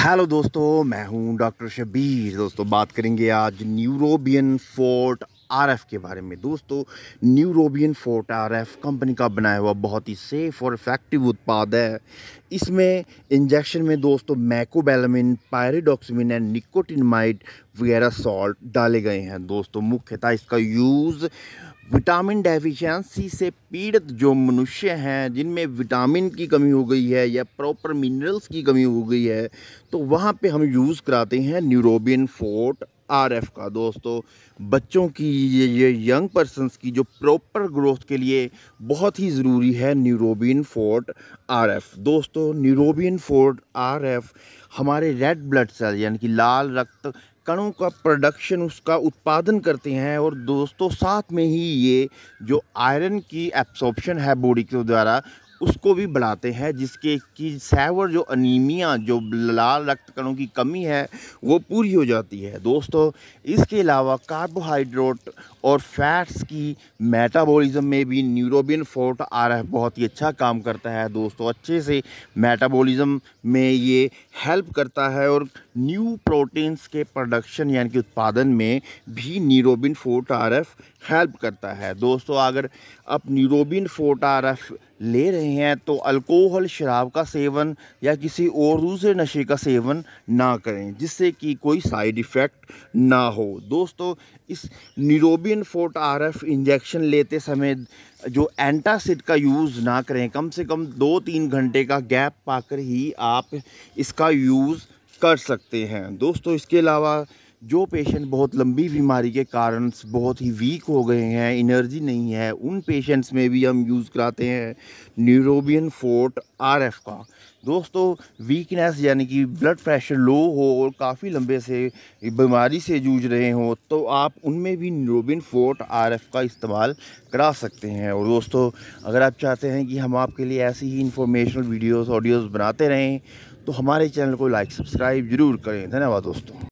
hello दोस्तों मैं हूं डॉक्टर शबीर दोस्तों बात करेंगे आज न्यूरोबियन फोर्ट आरएफ के बारे में दोस्तों न्यूरोबियन रोबियन फोर्ट आरएफ कंपनी का बनाया हुआ बहुत ही सेफ़ और इफेक्टिव उत्पाद है इसमें इंजेक्शन में दोस्तों मैकोबेलमिन पायरेडॉक्समिन एंड निकोटिनमाइड वगैरह सॉल्ट डाले गए हैं दोस्तों मुख्यतः इसका यूज़ विटामिन डेफिशिएंसी से पीड़ित जो मनुष्य हैं जिनमें विटामिन की कमी हो गई है या प्रॉपर मिनरल्स की कमी हो गई है तो वहाँ पे हम यूज़ कराते हैं न्यूरोबियन फोर्ट आरएफ का दोस्तों बच्चों की ये ये यंग पर्सनस की जो प्रॉपर ग्रोथ के लिए बहुत ही ज़रूरी है न्यूरोबिन फोर्ट आरएफ दोस्तों न्यूरोबिन फोर्ट आरएफ हमारे रेड ब्लड सेल यानी कि लाल रक्त कणों का प्रोडक्शन उसका उत्पादन करते हैं और दोस्तों साथ में ही ये जो आयरन की एब्सॉर्प्शन है बॉडी के द्वारा उसको भी बढ़ाते हैं जिसके कि सैवर जो अनीमिया जो लाल रक्त कणों की कमी है वो पूरी हो जाती है दोस्तों इसके अलावा कार्बोहाइड्रेट और फैट्स की मेटाबॉलिज्म में भी न्यूरोबिन फोर्ट आर एफ बहुत ही अच्छा काम करता है दोस्तों अच्छे से मेटाबॉलिज्म में ये हेल्प करता है और न्यू प्रोटीन्स के प्रोडक्शन यानी कि उत्पादन में भी Neurobion Forte R F help करता है दोस्तों अगर आप न्यूरोबिन फोर्ट आर एफ ले रहे हैं तो अल्कोहल शराब का सेवन या किसी और दूसरे नशे का सेवन ना करें जिससे कि कोई साइड इफ़ेक्ट ना हो दोस्तों इस Neurobion Forte R F injection लेते समय जो एंटासिड का यूज़ ना करें कम से कम दो तीन घंटे का गैप पाकर ही आप इसका यूज़ कर सकते हैं दोस्तों इसके अलावा जो पेशेंट बहुत लंबी बीमारी के कारण बहुत ही वीक हो गए हैं इनर्जी नहीं है उन पेशेंट्स में भी हम यूज़ कराते हैं न्यूरोबियन फोर्ट आरएफ का दोस्तों वीकनेस यानी कि ब्लड प्रेशर लो हो और काफ़ी लंबे से बीमारी से जूझ रहे हो तो आप उनमें भी न्यूरोबिन फोर्ट आरएफ का इस्तेमाल करा सकते हैं और दोस्तों अगर आप चाहते हैं कि हम आपके लिए ऐसी ही इंफॉर्मेशनल वीडियोज़ ऑडियोज़ बनाते रहें तो हमारे चैनल को लाइक सब्सक्राइब ज़रूर करें धन्यवाद दोस्तों